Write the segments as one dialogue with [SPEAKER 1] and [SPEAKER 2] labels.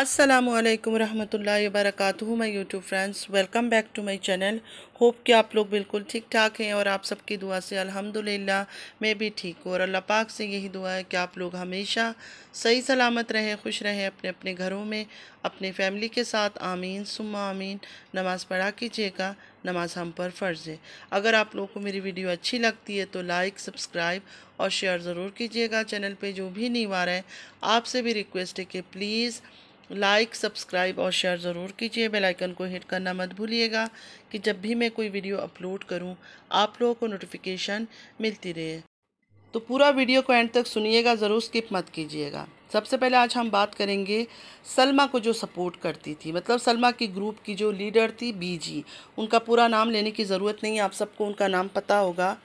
[SPEAKER 1] अस्सलाम वालेकुम रहमतुल्लाहि वबरकातुहू my YouTube friends welcome back to my channel hope कि आप लोग बिल्कुल ठीक ठाक हैं और आप सबकी दुआ से अल्हम्दुलिल्लाह मैं भी ठीक हूँ और अल्लाह पाक से यही दुआ है कि आप लोग हमेशा सही सलामत रहें खुश रहें अपने अपने घरों में अपने फैमिली के साथ आमीन सुम्मा आमीन नमाज़ पढ़ा कीजिएगा नमाज हम पर फ़र्ज़ है अगर आप लोगों को मेरी वीडियो अच्छी लगती है तो लाइक सब्सक्राइब और शेयर ज़रूर कीजिएगा चैनल पर जो भी नहीं आ रहा है आपसे भी रिक्वेस्ट है कि प्लीज़ लाइक सब्सक्राइब और शेयर ज़रूर कीजिए बेल आइकन को हिट करना मत भूलिएगा कि जब भी मैं कोई वीडियो अपलोड करूं आप लोगों को नोटिफिकेशन मिलती रहे तो पूरा वीडियो को एंड तक सुनिएगा ज़रूर स्किप मत कीजिएगा सबसे पहले आज हम बात करेंगे सलमा को जो सपोर्ट करती थी मतलब सलमा की ग्रुप की जो लीडर थी बीजी उनका पूरा नाम लेने की ज़रूरत नहीं है आप सबको उनका नाम पता होगा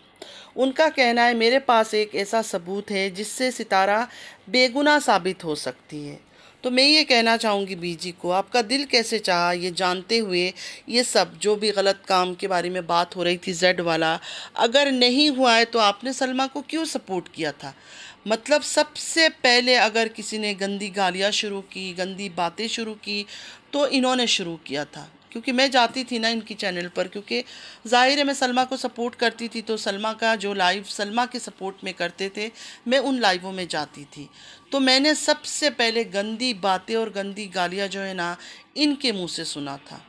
[SPEAKER 1] उनका कहना है मेरे पास एक ऐसा सबूत है जिससे सितारा बेगुना साबित हो सकती है तो मैं ये कहना चाहूँगी बीजी को आपका दिल कैसे चाहा ये जानते हुए ये सब जो भी गलत काम के बारे में बात हो रही थी जेड वाला अगर नहीं हुआ है तो आपने सलमा को क्यों सपोर्ट किया था मतलब सबसे पहले अगर किसी ने गंदी गालियाँ शुरू की गंदी बातें शुरू की तो इन्होंने शुरू किया था क्योंकि मैं जाती थी ना इनकी चैनल पर क्योंकि ज़ाहिर है मैं सलमा को सपोर्ट करती थी तो सलमा का जो लाइव सलमा के सपोर्ट में करते थे मैं उन लाइवों में जाती थी तो मैंने सबसे पहले गंदी बातें और गंदी गालियाँ जो है ना इनके मुँह से सुना था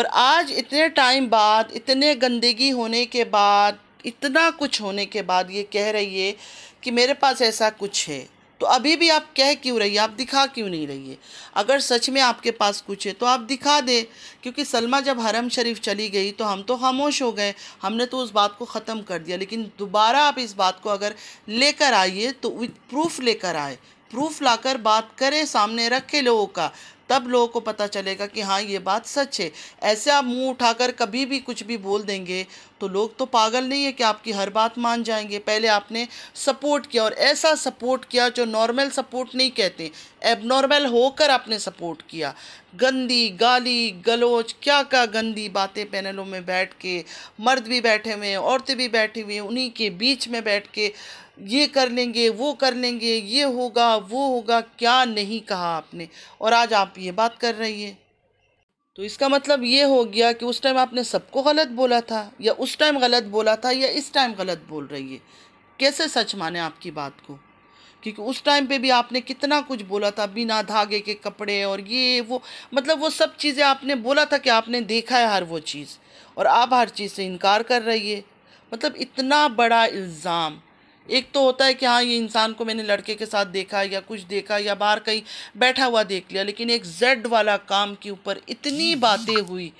[SPEAKER 1] और आज इतने टाइम बाद इतने गंदगी होने के बाद इतना कुछ होने के बाद ये कह रही है कि मेरे पास ऐसा कुछ है तो अभी भी आप कह क्यों रही आप दिखा क्यों नहीं रही है अगर सच में आपके पास कुछ है तो आप दिखा दें क्योंकि सलमा जब हरम शरीफ चली गई तो हम तो खामोश हो गए हमने तो उस बात को ख़त्म कर दिया लेकिन दोबारा आप इस बात को अगर लेकर आइए तो विथ प्रूफ लेकर आए प्रूफ लाकर बात करें सामने रखे लोगों का तब लोगों को पता चलेगा कि हाँ ये बात सच है ऐसे आप मुंह उठाकर कभी भी कुछ भी बोल देंगे तो लोग तो पागल नहीं है कि आपकी हर बात मान जाएंगे पहले आपने सपोर्ट किया और ऐसा सपोर्ट किया जो नॉर्मल सपोर्ट नहीं कहते एबनॉर्मल होकर आपने सपोर्ट किया गंदी गाली गलोच क्या क्या गंदी बातें पैनलों में बैठ के मर्द भी बैठे हुए हैं औरतें भी बैठी हुई हैं उन्हीं के बीच में बैठ के ये कर लेंगे वो कर लेंगे ये होगा वो होगा क्या नहीं कहा आपने और आज आप ये बात कर रही है तो इसका मतलब ये हो गया कि उस टाइम आपने सबको गलत बोला था या उस टाइम गलत बोला था या इस टाइम गलत बोल रही है कैसे सच माने आपकी बात को क्योंकि उस टाइम पे भी आपने कितना कुछ बोला था बिना धागे के कपड़े और ये वो मतलब वो सब चीज़ें आपने बोला था कि आपने देखा है हर वो चीज़ और आप हर चीज़ से इनकार कर रही है मतलब इतना बड़ा इल्ज़ाम एक तो होता है कि हाँ ये इंसान को मैंने लड़के के साथ देखा या कुछ देखा या बाहर कहीं बैठा हुआ देख लिया लेकिन एक जेड वाला काम के ऊपर इतनी बातें हुई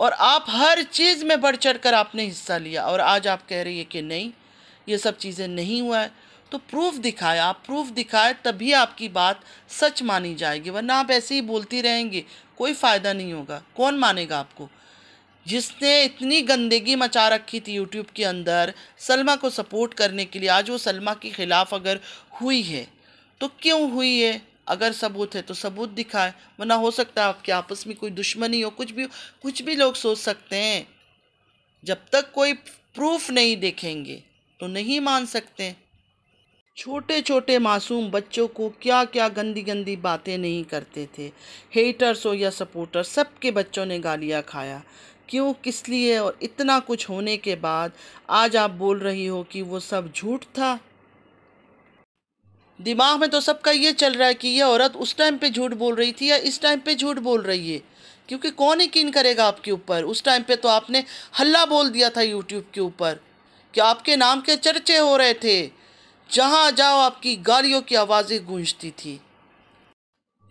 [SPEAKER 1] और आप हर चीज़ में बढ़ चढ़ कर आपने हिस्सा लिया और आज आप कह रही है कि नहीं ये सब चीज़ें नहीं हुआ है तो प्रूफ दिखाए आप प्रूफ दिखाए तभी आपकी बात सच मानी जाएगी वरना आप ऐसे ही बोलती रहेंगे कोई फ़ायदा नहीं होगा कौन मानेगा आपको जिसने इतनी गंदगी मचा रखी थी यूट्यूब के अंदर सलमा को सपोर्ट करने के लिए आज वो सलमा के ख़िलाफ़ अगर हुई है तो क्यों हुई है अगर सबूत है तो सबूत दिखाए वरना हो सकता है आपके आपस में कोई दुश्मनी हो कुछ भी हो कुछ भी लोग सोच सकते हैं जब तक कोई प्रूफ नहीं देखेंगे तो नहीं मान सकते छोटे छोटे मासूम बच्चों को क्या क्या गंदी गंदी बातें नहीं करते थे हेटर्स हो या सपोर्टर सबके बच्चों ने गालियाँ खाया क्यों किस लिए और इतना कुछ होने के बाद आज आप बोल रही हो कि वो सब झूठ था दिमाग में तो सबका ये चल रहा है कि यह औरत उस टाइम पे झूठ बोल रही थी या इस टाइम पे झूठ बोल रही है क्योंकि कौन यकीन करेगा आपके ऊपर उस टाइम पे तो आपने हल्ला बोल दिया था यूट्यूब के ऊपर कि आपके नाम के चर्चे हो रहे थे जहाँ जाओ आपकी गालियों की आवाज़ें गूंजती थी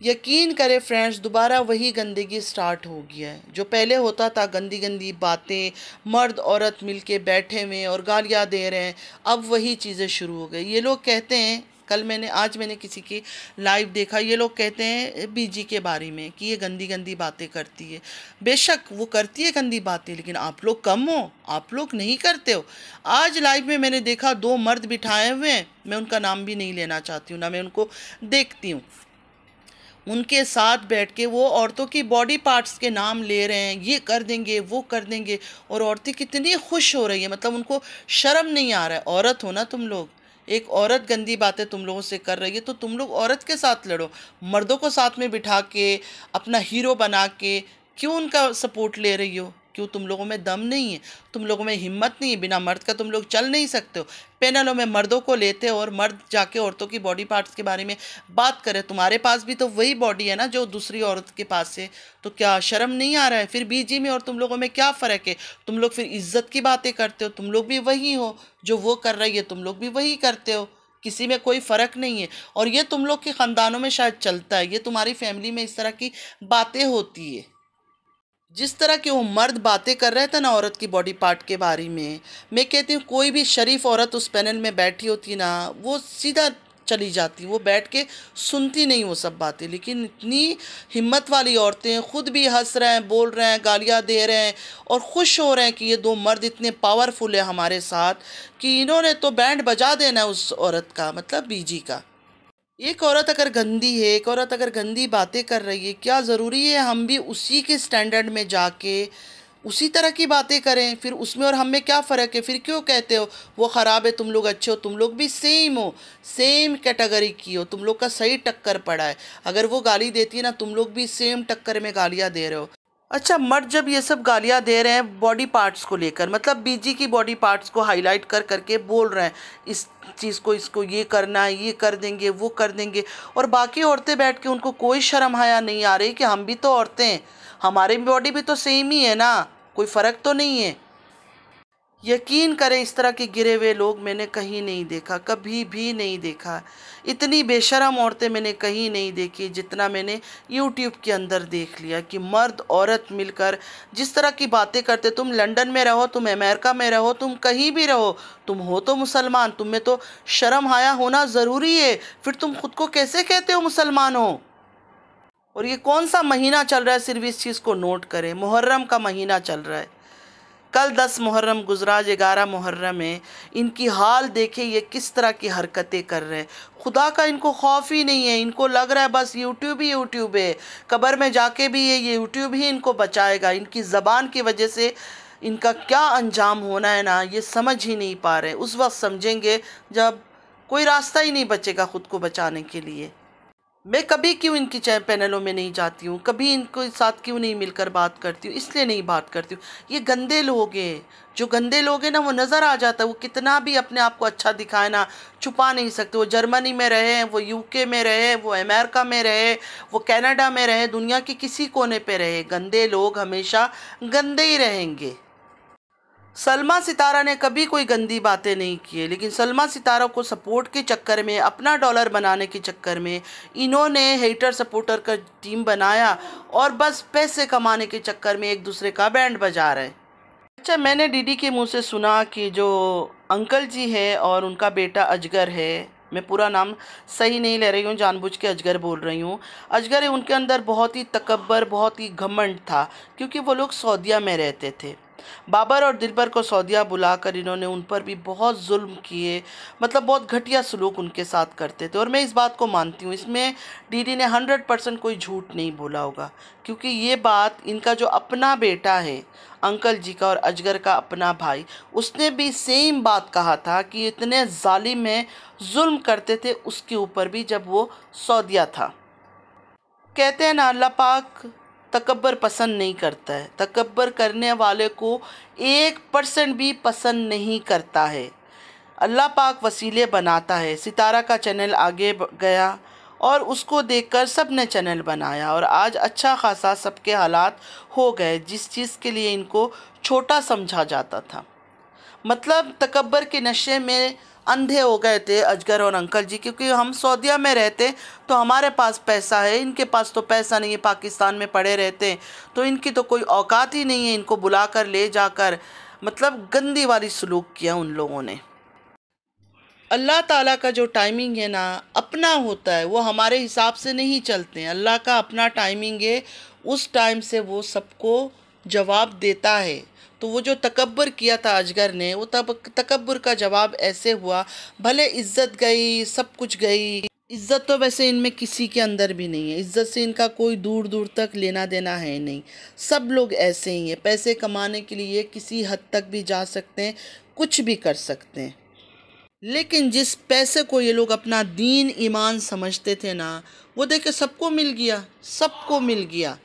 [SPEAKER 1] यकीन करें फ्रेंड्स दोबारा वही गंदगी स्टार्ट हो गया है जो पहले होता था गंदी गंदी बातें मर्द औरत मिलके बैठे हुए और गालियाँ दे रहे हैं अब वही चीज़ें शुरू हो गई ये लोग कहते हैं कल मैंने आज मैंने किसी की लाइव देखा ये लोग कहते हैं बीजी के बारे में कि ये गंदी गंदी बातें करती है बेशक वो करती है गंदी बातें लेकिन आप लोग कम हो आप लोग नहीं करते हो आज लाइव में मैंने देखा दो मर्द बिठाए हुए हैं मैं उनका नाम भी नहीं लेना चाहती हूँ ना मैं उनको देखती हूँ उनके साथ बैठ के वो औरतों की बॉडी पार्ट्स के नाम ले रहे हैं ये कर देंगे वो कर देंगे और औरतें कितनी खुश हो रही है मतलब उनको शर्म नहीं आ रहा है औरत हो ना तुम लोग एक औरत गंदी बातें तुम लोगों से कर रही है तो तुम लोग औरत के साथ लड़ो मर्दों को साथ में बिठा के अपना हीरो बना के क्यों उनका सपोर्ट ले रही हो क्यों तुम लोगों में दम नहीं है तुम लोगों में हिम्मत नहीं है बिना मर्द का तुम लोग चल नहीं सकते हो पैनलों में मर्दों को लेते हो और मर्द जाके औरतों की बॉडी पार्ट्स के बारे में बात करें तुम्हारे पास भी तो वही बॉडी है ना जो दूसरी औरत के पास है तो क्या शर्म नहीं आ रहा है फिर बीजी में और तुम लोगों में क्या फ़र्क है तुम लोग फिर इज्जत की बातें करते हो तुम लोग भी वही हो जो वो कर रही है तुम लोग भी वही करते हो किसी में कोई फ़र्क नहीं है और ये तुम लोग के ख़ानदानों में शायद चलता है ये तुम्हारी फैमिली में इस तरह की बातें होती है जिस तरह के वो मर्द बातें कर रहे थे ना औरत की बॉडी पार्ट के बारे में मैं कहती हूँ कोई भी शरीफ औरत उस पैनल में बैठी होती ना वो सीधा चली जाती वो बैठ के सुनती नहीं वो सब बातें लेकिन इतनी हिम्मत वाली औरतें ख़ुद भी हंस रहे हैं बोल रहे हैं गालियाँ दे रहे हैं और खुश हो रहे हैं कि ये दो मर्द इतने पावरफुल हैं हमारे साथ कि इन्होंने तो बैंड बजा देना उस औरत का मतलब बीजी का एक औरत अगर गंदी है एक औरत अगर गंदी बातें कर रही है क्या ज़रूरी है हम भी उसी के स्टैंडर्ड में जाके उसी तरह की बातें करें फिर उसमें और हम में क्या फ़र्क है फिर क्यों कहते हो वो ख़राब है तुम लोग अच्छे हो तुम लोग भी सेम हो सेम कैटेगरी की हो तुम लोग का सही टक्कर पड़ा है अगर वो गाली देती है ना तुम लोग भी सेम टक्कर में गालियाँ दे रहे हो अच्छा मर्द जब ये सब गालियाँ दे रहे हैं बॉडी पार्ट्स को लेकर मतलब बीजी की बॉडी पार्ट्स को हाईलाइट कर करके बोल रहे हैं इस चीज़ को इसको ये करना है ये कर देंगे वो कर देंगे और बाकी औरतें बैठ के उनको कोई शर्म हया नहीं आ रही कि हम भी तो औरतें हैं हमारे बॉडी भी तो सेम ही है ना कोई फ़र्क तो नहीं है यकीन करें इस तरह के गिरे हुए लोग मैंने कहीं नहीं देखा कभी भी नहीं देखा इतनी बेशरम औरतें मैंने कहीं नहीं देखी जितना मैंने यूट्यूब के अंदर देख लिया कि मर्द औरत मिलकर जिस तरह की बातें करते तुम लंदन में रहो तुम अमेरिका में रहो तुम कहीं भी रहो तुम हो तो मुसलमान तुम में तो शर्म हाया होना ज़रूरी है फिर तुम खुद को कैसे कहते हो मुसलमान हो और ये कौन सा महीना चल रहा है सिर्फ इस चीज़ को नोट करें मुहर्रम का महीना चल रहा है कल दस मुहर्रम गुजरा ग्यारह मुहर्रम है इनकी हाल देखे ये किस तरह की हरकतें कर रहे हैं खुदा का इनको खौफ ही नहीं है इनको लग रहा है बस यूट्यूब ही यूट्यूब है कबर में जाके भी ये यूट्यूब ही इनको बचाएगा इनकी ज़बान की वजह से इनका क्या अंजाम होना है ना ये समझ ही नहीं पा रहे उस वक्त समझेंगे जब कोई रास्ता ही नहीं बचेगा ख़ुद को बचाने के लिए मैं कभी क्यों इनकी चै पैनलों में नहीं जाती हूँ कभी इनको साथ क्यों नहीं मिलकर बात करती हूँ इसलिए नहीं बात करती हूँ ये गंदे लोग हैं जो गंदे लोग हैं ना वो नज़र आ जाता है वो कितना भी अपने आप को अच्छा दिखाए ना छुपा नहीं सकते वो जर्मनी में रहे वो यूके में रहे वो अमेरिका में रहे वो कैनेडा में रहे दुनिया के किसी कोने पर रहे गंदे लोग हमेशा गंदे ही रहेंगे सलमा सितारा ने कभी कोई गंदी बातें नहीं की लेकिन सलमा सितारा को सपोर्ट के चक्कर में अपना डॉलर बनाने के चक्कर में इन्होंने हेटर सपोर्टर का टीम बनाया और बस पैसे कमाने के चक्कर में एक दूसरे का बैंड बजा रहे अच्छा मैंने डीडी के मुंह से सुना कि जो अंकल जी है और उनका बेटा अजगर है मैं पूरा नाम सही नहीं ले रही हूँ जानबूझ के अजगर बोल रही हूँ अजगर उनके अंदर बहुत ही तकबर बहुत ही घमंड था क्योंकि वो लोग सऊदिया में रहते थे बाबर और दिलबर को सौदिया बुलाकर इन्होंने उन पर भी बहुत जुल्म किए मतलब बहुत घटिया सलूक उनके साथ करते थे और मैं इस बात को मानती हूँ इसमें डीडी ने हंड्रेड परसेंट कोई झूठ नहीं बोला होगा क्योंकि ये बात इनका जो अपना बेटा है अंकल जी का और अजगर का अपना भाई उसने भी सेम बात कहा था कि इतने ालिम हैं जुल्म करते थे उसके ऊपर भी जब वो सौदिया था कहते हैं ना अल्लाह पाक तकबर पसंद नहीं करता है तकबर करने वाले को एक परसेंट भी पसंद नहीं करता है अल्लाह पाक वसीले बनाता है सितारा का चैनल आगे गया और उसको देखकर सब ने चैनल बनाया और आज अच्छा खासा सबके हालात हो गए जिस चीज़ के लिए इनको छोटा समझा जाता था मतलब तकबर के नशे में अंधे हो गए थे अजगर और अंकल जी क्योंकि हम सऊदिया में रहते तो हमारे पास पैसा है इनके पास तो पैसा नहीं है पाकिस्तान में पड़े रहते तो इनकी तो कोई औकात ही नहीं है इनको बुला कर ले जाकर मतलब गंदी वाली सलूक किया उन लोगों ने अल्लाह ताला का जो टाइमिंग है ना अपना होता है वो हमारे हिसाब से नहीं चलते हैं अल्लाह का अपना टाइमिंग है उस टाइम से वो सबको जवाब देता है तो वो जो तकबर किया था अजगर ने वो तब तकबर का जवाब ऐसे हुआ भले इज्जत गई सब कुछ गई इज्जत तो वैसे इनमें किसी के अंदर भी नहीं है इज्जत से इनका कोई दूर दूर तक लेना देना है नहीं सब लोग ऐसे ही हैं पैसे कमाने के लिए किसी हद तक भी जा सकते हैं कुछ भी कर सकते हैं लेकिन जिस पैसे को ये लोग अपना दीन ईमान समझते थे ना वो देखे सबको मिल गया सबको मिल गया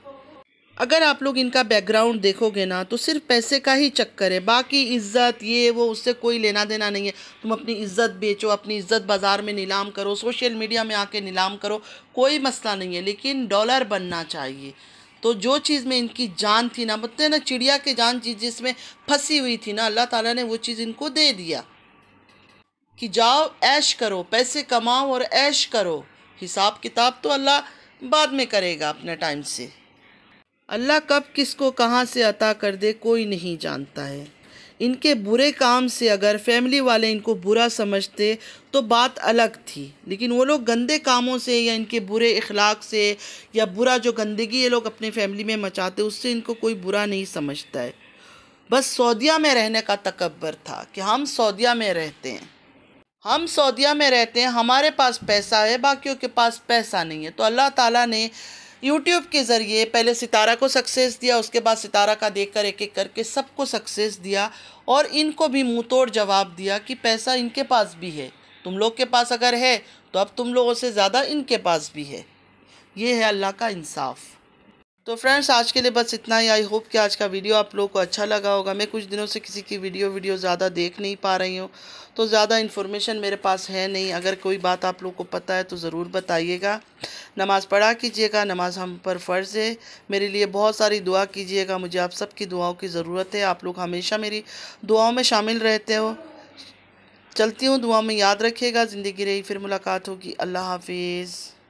[SPEAKER 1] अगर आप लोग इनका बैकग्राउंड देखोगे ना तो सिर्फ पैसे का ही चक्कर है बाकी इज़्ज़त ये वो उससे कोई लेना देना नहीं है तुम अपनी इज़्ज़त बेचो अपनी इज़्ज़त बाज़ार में नीलाम करो सोशल मीडिया में आके नीलाम करो कोई मसला नहीं है लेकिन डॉलर बनना चाहिए तो जो चीज़ में इनकी जान थी ना बोलते ना चिड़िया के जान चीज जिसमें फंसी हुई थी ना अल्लाह ताला ने वो चीज़ इनको दे दिया कि जाओ ऐश करो पैसे कमाओ और ऐश करो हिसाब किताब तो अल्लाह बाद में करेगा अपने टाइम से अल्लाह कब किसको कहाँ से अता कर दे कोई नहीं जानता है इनके बुरे काम से अगर फैमिली वाले इनको बुरा समझते तो बात अलग थी लेकिन वो लोग गंदे कामों से या इनके बुरे इखलाक से या बुरा जो गंदगी ये लोग अपने फैमिली में मचाते उससे इनको कोई बुरा नहीं समझता है बस सऊदिया में रहने का तकबर था कि हम सऊदिया में रहते हैं हम सऊदिया में रहते हैं हमारे पास पैसा है बाकियों के पास पैसा नहीं है तो अल्लाह ताला ने यूट्यूब के ज़रिए पहले सितारा को सक्सेस दिया उसके बाद सितारा का देखकर एक एक करके सबको सक्सेस दिया और इनको भी मुँह तोड़ जवाब दिया कि पैसा इनके पास भी है तुम लोग के पास अगर है तो अब तुम लोगों से ज़्यादा इनके पास भी है ये है अल्लाह का इंसाफ़ तो फ्रेंड्स आज के लिए बस इतना ही आई होप कि आज का वीडियो आप लोगों को अच्छा लगा होगा मैं कुछ दिनों से किसी की वीडियो वीडियो ज़्यादा देख नहीं पा रही हूँ तो ज़्यादा इन्फॉर्मेशन मेरे पास है नहीं अगर कोई बात आप लोग को पता है तो ज़रूर बताइएगा नमाज़ पढ़ा कीजिएगा नमाज़ हम पर फ़र्ज़ है मेरे लिए बहुत सारी दुआ कीजिएगा मुझे आप सबकी दुआओं की ज़रूरत है आप लोग हमेशा मेरी दुआओं में शामिल रहते हो चलती हूँ दुआ में याद रखिएगा ज़िंदगी रही फिर मुलाकात होगी अल्लाह हाफिज़